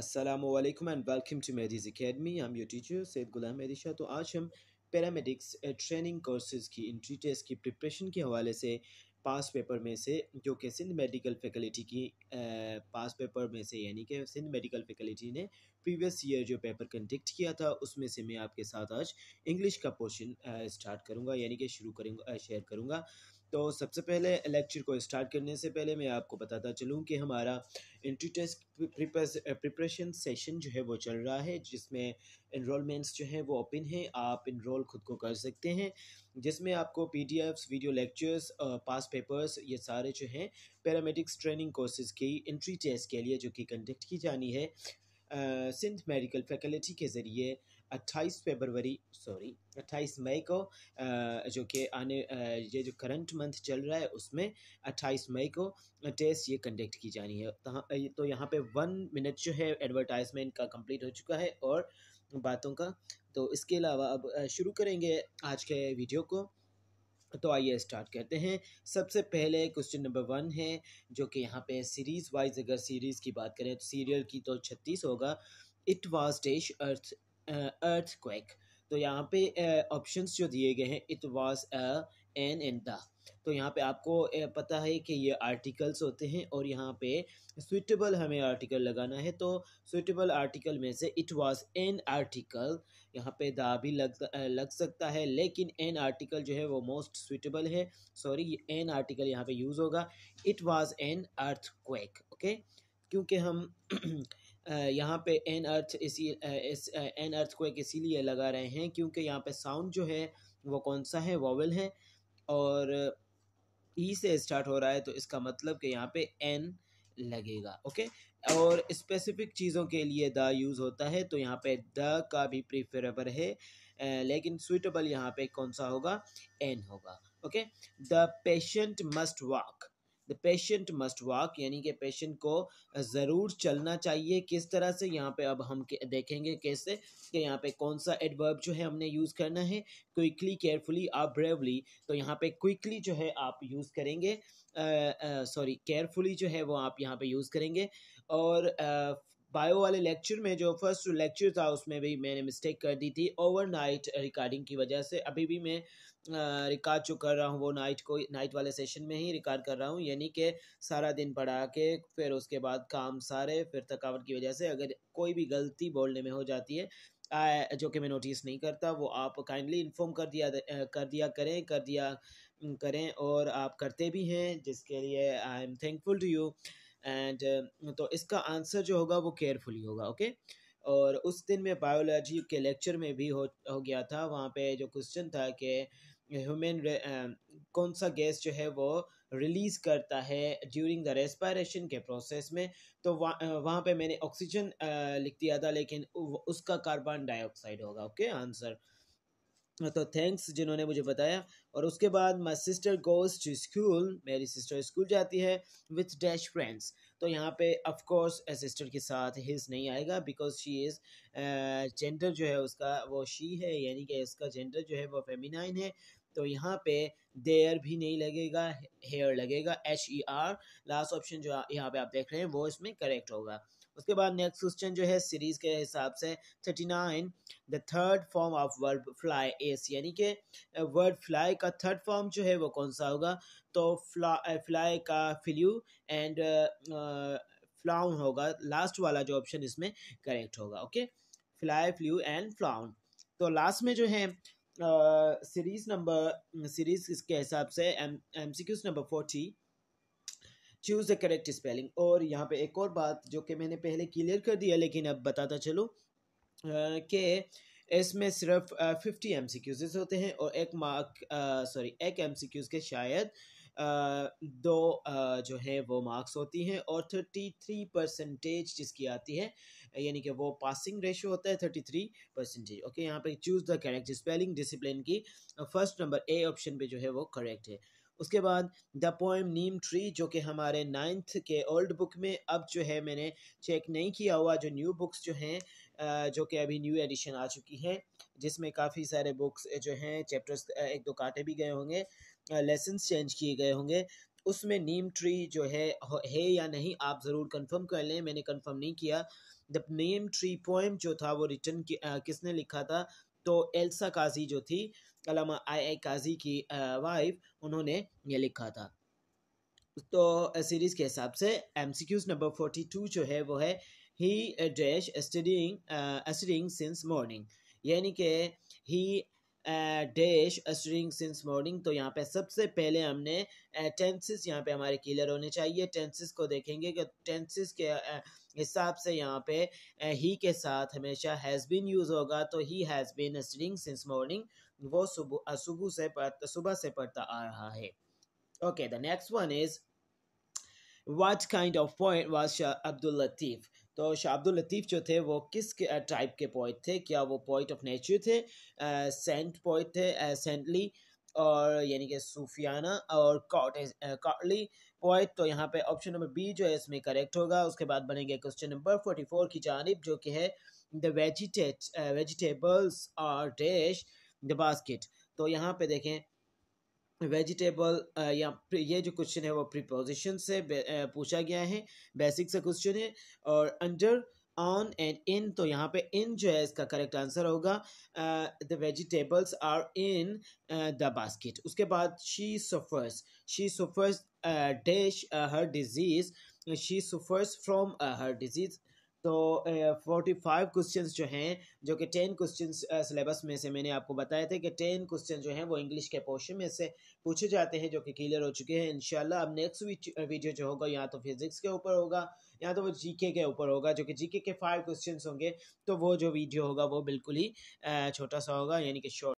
Aslam and welcome to Medis academy I am your teacher Syed Ghulam मेदिशा तो आज हम पैरामेडिक्स ट्रेनिंग कोर्सेज़ की इंट्री टेस्ट की प्रिपरेशन के हवाले से पास पेपर में से जो कि सिंध मेडिकल फैकल्टी की पास eh, पेपर में से यानी कि सिंध मेडिकल फैकल्टी ने प्रीवियस ईयर जो पेपर कंडक्ट किया था उसमें से मैं आपके साथ आज इंग्लिश का पोर्शन स्टार्ट eh, करूंगा यानी कि शुरू करूंगा शेयर करूंगा तो सबसे पहले लेक्चर को स्टार्ट करने से पहले मैं आपको बताता चलूँ कि हमारा इंट्री टेस्ट प्रिपरेशन सेशन जो है वो चल रहा है जिसमें इनरोलमेंट्स जो हैं वो ओपन हैं आप इनरोल खुद को कर सकते हैं जिसमें आपको PDFs video lectures past papers ये सारे जो हैं पैरामेडिक्स ट्रेनिंग कोर्सेज़ की इंट्री टेस्ट के लिए जो कि कंडक्ट की जानी है सिंध मेडिकल फैकल्टी के ज़रिए 28 फरवरी सॉरी 28 मई को जो कि आने ये जो करंट मंथ चल रहा है उसमें 28 मई को टेस्ट ये कंडक्ट की जानी है तो यहाँ पे वन मिनट जो है एडवर्टाइजमेंट का कंप्लीट हो चुका है और बातों का तो इसके अलावा अब शुरू करेंगे आज के वीडियो को तो आइए स्टार्ट करते हैं सबसे पहले क्वेश्चन नंबर वन है जो कि यहाँ पे सीरीज़ वाइज अगर सीरीज़ की बात करें तो सीरियल की तो छत्तीस होगा it was dash earth earthquake तो यहाँ पे ऑप्शंस जो दिए गए हैं it was a an and the तो यहाँ पे आपको पता है कि ये आर्टिकल्स होते हैं और यहाँ पे सुइटेबल हमें आर्टिकल लगाना है तो सुइटेबल आर्टिकल में से इट वाज एन आर्टिकल यहाँ पे दा भी लग लग सकता है लेकिन एन आर्टिकल जो है वो मोस्ट सुइटेबल है सॉरी एन आर्टिकल यहाँ पे यूज़ होगा it was an earth okay क्योंकि हम यहाँ पे एन अर्थ इसी इस एन अर्थ को एक इसीलिए लगा रहे हैं क्योंकि यहाँ पे साउंड जो है वो कौन सा है वॉवल है और ई e से स्टार्ट हो रहा है तो इसका मतलब कि यहाँ पे एन लगेगा ओके और स्पेसिफिक चीज़ों के लिए द यूज़ होता है तो यहाँ पे द का भी प्रीफरेबल है लेकिन सुइटेबल यहाँ पे कौन सा होगा एन होगा okay the patient must walk patient must walk यानी कि पेशेंट को ज़रूर चलना चाहिए किस तरह से यहाँ पे अब हम देखेंगे कैसे कि यहाँ पे कौन सा एडवर्ब जो है हमने यूज़ करना है क्विकली केयरफुली आप ब्रेवली तो यहाँ पे क्विकली जो है आप यूज़ करेंगे सॉरी uh, केयरफुली uh, जो है वो आप यहाँ पे यूज़ करेंगे और बायो वाले लेक्चर में जो फर्स्ट लेक्चर था उसमें भी मैंने मिस्टेक कर दी थी ओवरनाइट रिकॉर्डिंग की वजह से अभी भी मैं रिकॉर्ड जो कर रहा हूँ वो नाइट को नाइट वाले सेशन में ही रिकॉर्ड कर रहा हूँ यानी कि सारा दिन पढ़ा के फिर उसके बाद काम सारे फिर थकावट की वजह से अगर कोई भी गलती बोलने में हो जाती है आ, जो कि मैं नोटिस नहीं करता वो आप काइंडली इन्फॉर्म कर दिया कर दिया करें कर दिया करें और आप करते भी हैं जिसके लिए I am thankful to you and uh, तो इसका आंसर जो होगा वो केयरफुली होगा ओके और उस दिन में बायोलॉजी के लेक्चर में भी हो हो गया था वहाँ पे जो क्वेश्चन था कि ह्यूमन uh, कौन सा गैस जो है वो रिलीज़ करता है ड्यूरिंग द रेस्पायरेशन के प्रोसेस में तो वह, uh, वहाँ पे मैंने ऑक्सीजन लिख दिया था लेकिन उसका कार्बन डाइऑक्साइड होगा ओके okay? आंसर तो मतलब थैंक्स जिन्होंने मुझे बताया और उसके बाद my sister goes to school मेरी सिस्टर स्कूल जाती है विथ डैश फ्रेंड्स तो यहाँ पे ऑफकोर्स सिस्टर के साथ हिज नहीं आएगा बिकॉज शी इज़ जेंडर जो है उसका वो शी है यानी कि इसका जेंडर जो है वो फेमिनाइन है तो यहाँ पे देयर भी नहीं लगेगा हेयर लगेगा H E R last option जो यहाँ पे आप देख रहे हैं वो इसमें करेक्ट होगा उसके बाद नेक्स्ट क्वेश्चन जो है सीरीज़ के हिसाब से thirty nine the third form of verb fly S यानी कि वर्ड फ्लाई का थर्ड फॉर्म जो है वो कौन सा होगा तो फ्ला फ्लाई का फ्ल्यू एंड फ्लाउन होगा लास्ट वाला जो ऑप्शन इसमें करेक्ट होगा okay fly flew and flown तो लास्ट में जो है सीरीज नंबर सीरीज के हिसाब से M M number forty choose the correct spelling और यहाँ पे एक और बात जो कि मैंने पहले क्लियर कर दिया लेकिन अब बताता चलो के इसमें सिर्फ फिफ्टी एम सी क्यूज होते हैं और एक मार्क सॉरी एक एम सी क्यूज के शायद आ, दो आ, जो है वो मार्क्स होती हैं और थर्टी थ्री परसेंटेज जिसकी आती है यानी कि वो पासिंग रेशो होता है थर्टी थ्री परसेंटेज ओके यहाँ पे choose the correct spelling discipline की फर्स्ट नंबर ए ऑप्शन पे जो है वो करेक्ट है उसके बाद द पोएम नीम ट्री जो कि हमारे नाइन्थ के ओल्ड बुक में अब जो है मैंने चेक नहीं किया हुआ जो न्यू बुक्स जो हैं जो कि अभी न्यू एडिशन आ चुकी है जिसमें काफ़ी सारे बुक्स जो हैं चैप्टर्स एक दो काटे भी गए होंगे लेसन्स चेंज किए गए होंगे उसमें नीम ट्री जो है है या नहीं आप ज़रूर कंफर्म कर लें मैंने कंफर्म नहीं किया द नीम ट्री पोएम जो था वो रिटर्न कि, किसने लिखा था तो एल्सा काजी जो थी अलामा आई आई काजी की वाइफ उन्होंने ये लिखा था तो सीरीज़ के हिसाब से एमसीक्यूज नंबर फोर्टी टू जो है वो है he dash studying studying since morning यानी कि he dash studying since morning तो यहाँ पे सबसे पहले हमने टेंसिस uh, यहाँ पे हमारे क्लियर होने चाहिए टेंसिस को देखेंगे कि टेंसिस के uh, हिसाब से यहाँ पे ही uh, के साथ हमेशा हैज़ बीन यूज़ होगा तो he has been studying since morning वो सुबह सुबह से सुबह से पढ़ता आ रहा है okay the next one is what kind of poet was Abdul Latif? तो शाह लतीफ़ जो थे वो किस टाइप के पोइट थे क्या वो पोइट ऑफ नेचर थे सेंट पोइट थे सेंटली और यानी कि सूफियाना और काटली पॉइंट तो यहाँ पे ऑप्शन नंबर बी जो है इसमें करेक्ट होगा उसके बाद बनेंगे क्वेश्चन नंबर फोर्टी फोर की जानब जो कि है the vegetate vegetables are dash the basket तो यहाँ पे देखें वेजिटेबल या ये जो क्वेश्चन है वो प्रीपोजिशन से पूछा गया है बेसिक सा क्वेश्चन है और अंडर ऑन एंड इन तो यहाँ पे इन जो है इसका करेक्ट आंसर होगा the vegetables are in the basket उसके बाद she suffers she suffers dash her disease she suffers from her disease तो फोर्टी फाइव क्वेश्चन जो हैं जो कि टेन क्वेश्चन सिलेबस में से मैंने आपको बताया थे कि टेन क्वेश्चन जो हैं वो इंग्लिश के पोर्शन में से पूछे जाते हैं जो कि क्लियर हो चुके हैं इनशाला अब नेक्स्ट वीडियो जो होगा या तो फिजिक्स के ऊपर होगा या तो वो जीके के ऊपर होगा जो कि जीके के फाइव क्वेश्चन होंगे तो वो जो वीडियो होगा वो बिल्कुल ही छोटा सा होगा यानी कि शॉर्ट